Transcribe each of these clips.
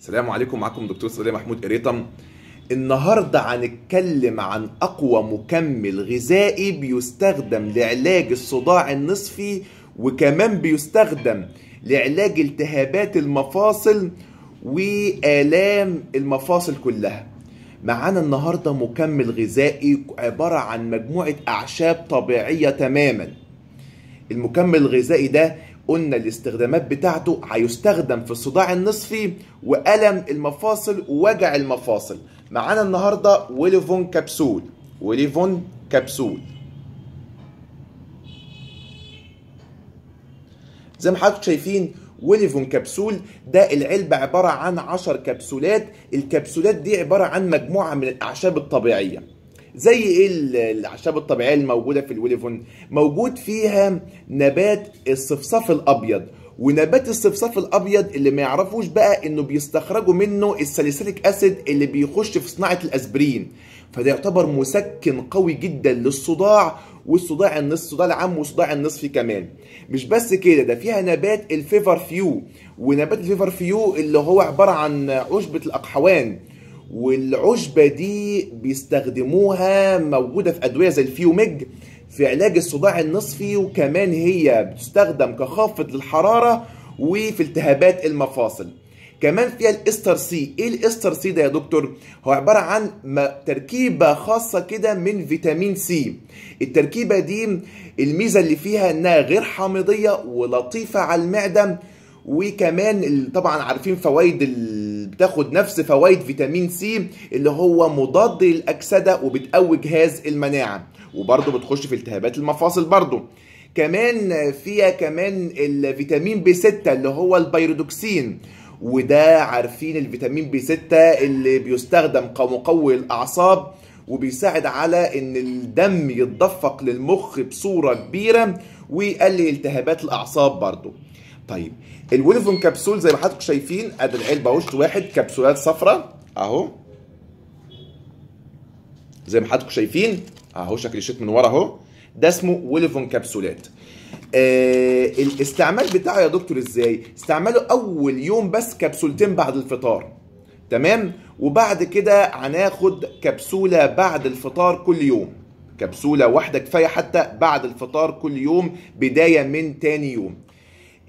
السلام عليكم معكم دكتور سليم محمود قريطم النهاردة هنتكلم عن أقوى مكمل غذائي بيستخدم لعلاج الصداع النصفي وكمان بيستخدم لعلاج التهابات المفاصل وآلام المفاصل كلها معانا النهاردة مكمل غذائي عبارة عن مجموعة أعشاب طبيعية تماما المكمل الغذائي ده قلنا الاستخدامات بتاعته هيستخدم في الصداع النصفي وألم المفاصل ووجع المفاصل معانا النهاردة وليفون كبسول وليفون كبسول زي ما حضرتك شايفين وليفون كبسول ده العلبة عبارة عن 10 كبسولات الكبسولات دي عبارة عن مجموعة من الأعشاب الطبيعية زي ايه الاعشاب الطبيعيه الموجوده في الوليفون موجود فيها نبات الصفصاف الابيض ونبات الصفصاف الابيض اللي ما يعرفوش بقى انه بيستخرجوا منه الساليسيليك اسيد اللي بيخش في صناعه الاسبرين فده يعتبر مسكن قوي جدا للصداع والصداع النصف الصداع العام والصداع النصفي كمان مش بس كده ده فيها نبات الفيفر فيو ونبات الفيفر فيو اللي هو عباره عن عشبه الاقحوان والعشبه دي بيستخدموها موجوده في ادويه زي الفيوميج في علاج الصداع النصفي وكمان هي بتستخدم كخافض للحراره وفي التهابات المفاصل كمان فيها الاستر سي ايه الاستر سي ده يا دكتور هو عباره عن تركيبه خاصه كده من فيتامين سي التركيبه دي الميزه اللي فيها انها غير حامضيه ولطيفه على المعده وكمان طبعا عارفين فوائد تاخد نفس فوائد فيتامين سي اللي هو مضاد للاكسده وبتقوي جهاز المناعه وبرده بتخش في التهابات المفاصل برده كمان فيها كمان الفيتامين بي 6 اللي هو البيرودوكسين وده عارفين الفيتامين بي 6 اللي بيستخدم كمقوي الاعصاب وبيساعد على ان الدم يتدفق للمخ بصوره كبيره ويقلل التهابات الاعصاب برضه طيب الويلفون كبسول زي ما حضراتكم شايفين ادي العلبه وش واحد كبسولات صفراء اهو زي ما حضراتكم شايفين اهو شكل الشيت من ورا اهو ده اسمه ويلفون كبسولات آه الاستعمال بتاعه يا دكتور ازاي استعمله اول يوم بس كبسولتين بعد الفطار تمام وبعد كده هناخد كبسوله بعد الفطار كل يوم كبسوله واحده كفايه حتى بعد الفطار كل يوم بدايه من تاني يوم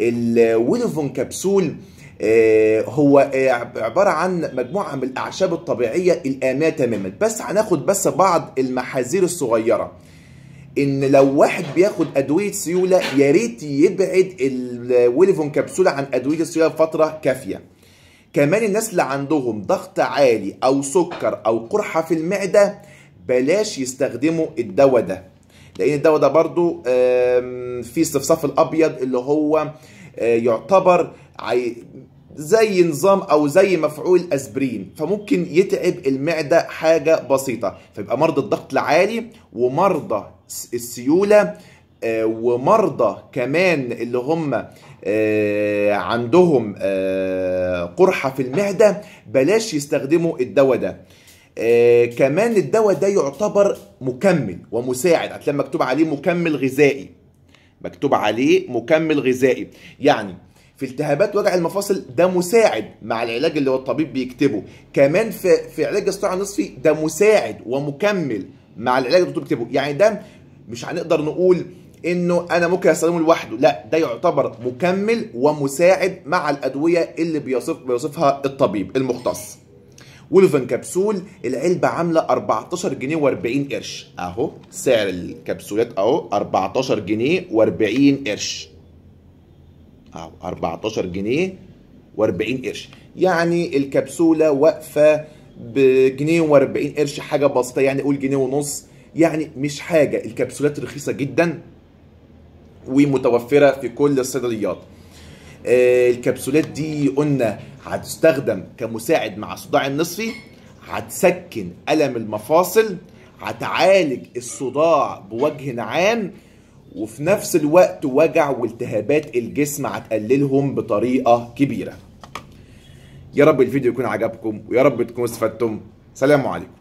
الويلوفون كبسول آه، هو آه، عبارة عن مجموعة من الأعشاب الطبيعية الآمنة تماما بس هناخد بس بعض المحاذير الصغيرة ان لو واحد بياخد ادويه سيوله يا ريت يبعد الويلفون كبسوله عن ادويه السيوله فتره كافيه كمان الناس اللي عندهم ضغط عالي او سكر او قرحه في المعده بلاش يستخدموا الدواء ده لان الدواء ده برضو في الصفصاف الابيض اللي هو آه، يعتبر زي نظام او زي مفعول اسبرين فممكن يتعب المعده حاجه بسيطه فيبقى مرضى الضغط العالي ومرضى السيوله آه، ومرضى كمان اللي هم آه، عندهم قرحه في المعده بلاش يستخدموا الدواء ده آه كمان الدواء ده يعتبر مكمل ومساعد هتلاقي مكتوب عليه مكمل غذائي مكتوب عليه مكمل غذائي يعني في التهابات وجع المفاصل ده مساعد مع العلاج اللي هو الطبيب بيكتبه كمان في في علاج الصداع النصفي ده مساعد ومكمل مع العلاج اللي بيكتبه يعني ده مش هنقدر نقول انه انا ممكن استخدمه لوحده لا ده يعتبر مكمل ومساعد مع الادويه اللي بيصف بيوصفها الطبيب المختص وليفن كبسول العلبه عامله 14 جنيه و40 قرش اهو سعر الكبسولات اهو 14 جنيه و40 قرش اهو 14 جنيه و40 قرش يعني الكبسوله واقفه بجنيه و40 قرش حاجه بسيطه يعني قول جنيه ونص يعني مش حاجه الكبسولات رخيصه جدا ومتوفره في كل الصيدليات آه، الكبسولات دي قلنا هتستخدم كمساعد مع الصداع النصفي هتسكن ألم المفاصل هتعالج الصداع بوجه عام وفي نفس الوقت وجع والتهابات الجسم هتقللهم بطريقة كبيرة يا رب الفيديو يكون عجبكم ويا رب تكونوا استفدتم سلام عليكم